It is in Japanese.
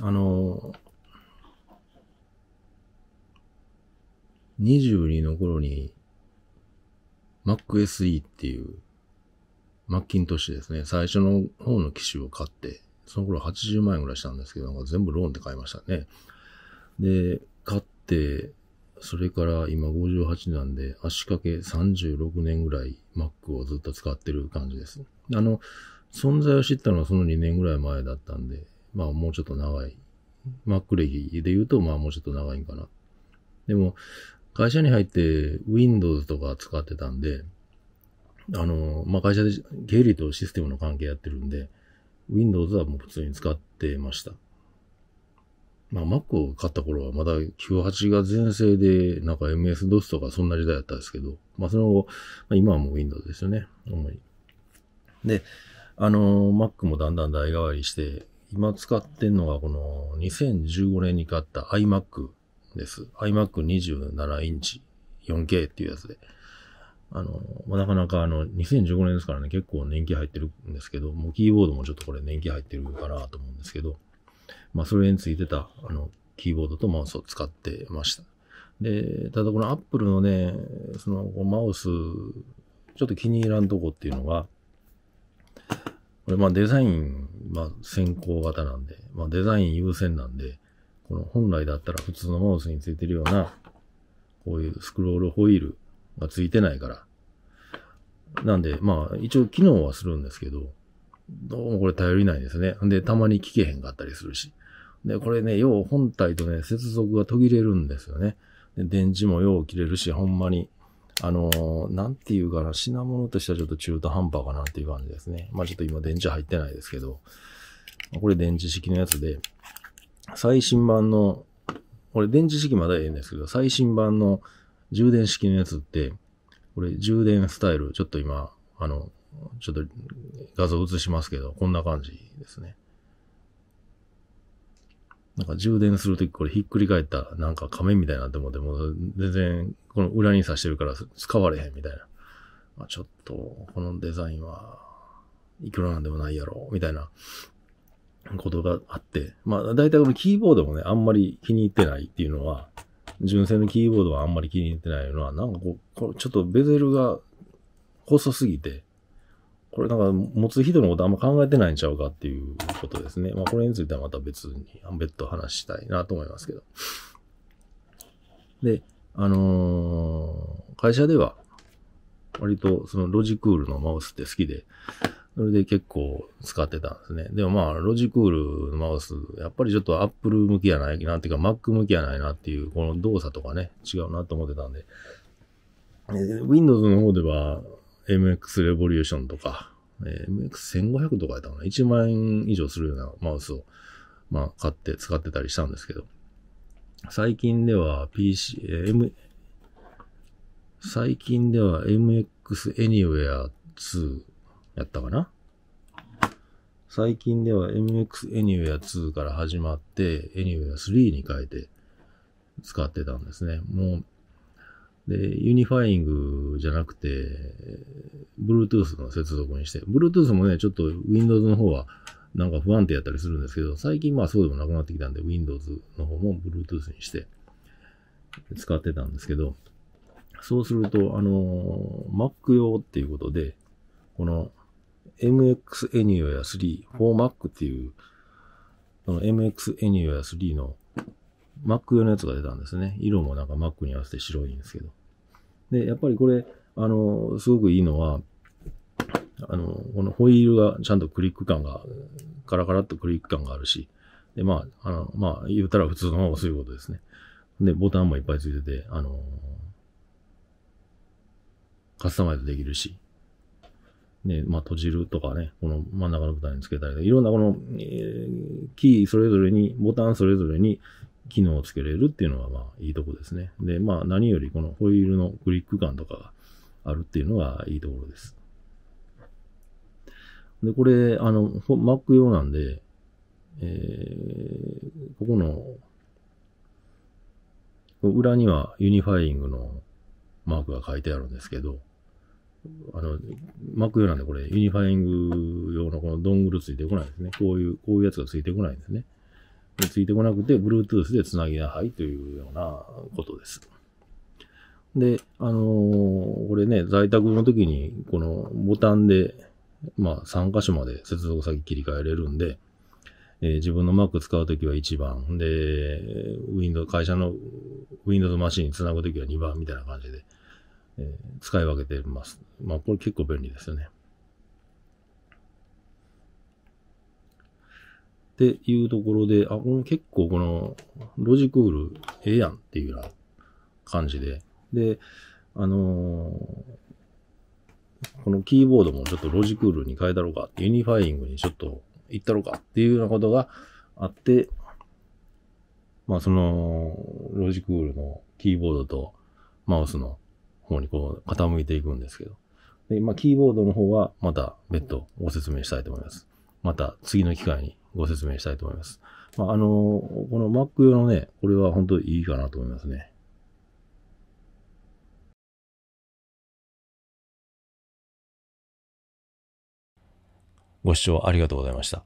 あの、22の頃に Mac SE っていう、マッキントッシュですね。最初の方の機種を買って、その頃80万円ぐらいしたんですけど、全部ローンって買いましたね。で、買って、それから今58なんで、足掛け36年ぐらい Mac をずっと使ってる感じです。あの、存在を知ったのはその2年ぐらい前だったんで、まあもうちょっと長い。マック歴で言うと、まあもうちょっと長いんかな。でも、会社に入って Windows とか使ってたんで、あの、まあ、会社で経理とシステムの関係やってるんで、Windows はもう普通に使ってました。まあ、Mac を買った頃はまだ98が全盛で、なんか MS-DOS とかそんな時代だったんですけど、まあ、その後、まあ、今はもう Windows ですよね、主に。で、あの、Mac もだんだん代替わりして、今使ってんのがこの2015年に買った iMac です。iMac27 インチ 4K っていうやつで。あの、まあ、なかなかあの、2015年ですからね、結構年季入ってるんですけど、もうキーボードもちょっとこれ年季入ってるかなと思うんですけど、まあ、それについてた、あの、キーボードとマウスを使ってました。で、ただこの Apple のね、そのマウス、ちょっと気に入らんとこっていうのが、これまあデザイン、まあ先行型なんで、まあデザイン優先なんで、この本来だったら普通のマウスについてるような、こういうスクロールホイールがついてないから。なんで、まあ一応機能はするんですけど、どうもこれ頼りないですね。で、たまに聞けへんかったりするし。で、これね、要本体とね、接続が途切れるんですよね。で電池もよう切れるし、ほんまにあのー、なんていうかな、品物としてはちょっと中途半端かなっていう感じですね。まあちょっと今電池入ってないですけど、これ電池式のやつで、最新版の、これ電池式まだええんですけど、最新版の充電式のやつって、これ充電スタイル、ちょっと今、あの、ちょっと画像映しますけど、こんな感じですね。なんか充電するときこれひっくり返ったなんか仮面みたいになって思って、も全然この裏に刺してるから使われへんみたいな。まあ、ちょっとこのデザインはいくらなんでもないやろ、みたいなことがあって。まあ大体このキーボードもね、あんまり気に入ってないっていうのは、純正のキーボードはあんまり気に入ってないのは、なんかこう、ちょっとベゼルが細すぎて、これなんか持つ人のことあんま考えてないんちゃうかっていうことですね。まあこれについてはまた別に、別途話したいなと思いますけど。で、あのー、会社では、割とそのロジクールのマウスって好きで、それで結構使ってたんですね。でもまあ、ロジクールのマウス、やっぱりちょっと Apple 向きやないなっていうか、Mac 向きやないなっていう、この動作とかね、違うなと思ってたんで、Windows の方では、MX レボリューションとか、えー、MX1500 とかやったかな ?1 万円以上するようなマウスを、まあ、買って使ってたりしたんですけど、最近では PC、えー、M、最近では MX Anywhere 2やったかな最近では MX Anywhere 2から始まって Anywhere 3に変えて使ってたんですね。もうで、ユニファイングじゃなくて、Bluetooth の接続にして、Bluetooth もね、ちょっと Windows の方はなんか不安定やったりするんですけど、最近まあそうでもなくなってきたんで、Windows の方も Bluetooth にして使ってたんですけど、そうすると、あの、Mac 用っていうことで、この MX Anywhere 3 for Mac っていう、この MX Anywhere 3の Mac 用のやつが出たんですね。色もなんか Mac に合わせて白いんですけど。で、やっぱりこれ、あの、すごくいいのは、あの、このホイールがちゃんとクリック感が、カラカラっとクリック感があるし、で、まあ、あの、まあ、言ったら普通のそういうことですね。で、ボタンもいっぱいついてて、あの、カスタマイズできるし、ね、まあ、閉じるとかね、この真ん中のボタンにつけたりとか、いろんなこの、えー、キーそれぞれに、ボタンそれぞれに機能をつけれるっていうのは、まあ、いいとこですね。で、まあ、何よりこのホイールのクリック感とかがあるっていうのがいいところです。で、これ、あの、Mac 用なんで、えー、ここの、裏にはユニファイングのマークが書いてあるんですけど、あの、Mac 用なんでこれ、ユニファイング用のこのドングルついてこないですね。こういう、こういうやつがついてこないんですね。についてこなくて、Bluetooth でつなぎなさいというようなことです。で、あのー、これね、在宅の時に、このボタンで、まあ、3箇所まで接続先切り替えれるんで、えー、自分の Mac 使うときは1番、で、Windows、会社の Windows マシンにつなぐときは2番みたいな感じで、えー、使い分けてます。まあ、これ結構便利ですよね。っていうところで、あ、この結構このロジクールええやんっていうような感じで。で、あのー、このキーボードもちょっとロジクールに変えたろうか、ユニファイングにちょっと行ったろうかっていうようなことがあって、まあそのロジクールのキーボードとマウスの方にこう傾いていくんですけど。で、まあキーボードの方はまた別途ご説明したいと思います。また次の機会にご説明したいと思います。まあ、あの、この Mac 用のね、これは本当にいいかなと思いますね。ご視聴ありがとうございました。